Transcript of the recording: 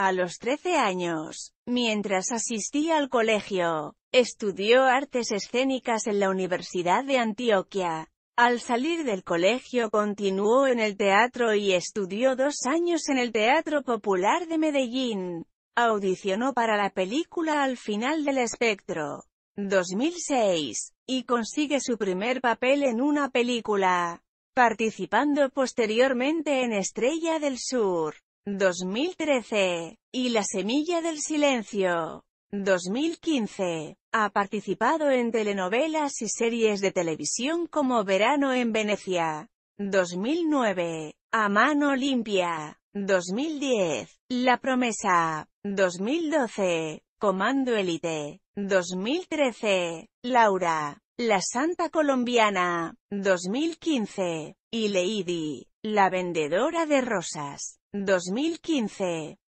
A los 13 años, mientras asistía al colegio, estudió artes escénicas en la Universidad de Antioquia. Al salir del colegio continuó en el teatro y estudió dos años en el Teatro Popular de Medellín. Audicionó para la película Al final del espectro, 2006, y consigue su primer papel en una película, participando posteriormente en Estrella del Sur. 2013, y La Semilla del Silencio, 2015. Ha participado en telenovelas y series de televisión como Verano en Venecia, 2009, A Mano Limpia, 2010, La Promesa, 2012, Comando Elite, 2013, Laura, La Santa Colombiana, 2015, y Lady, La Vendedora de Rosas. 2015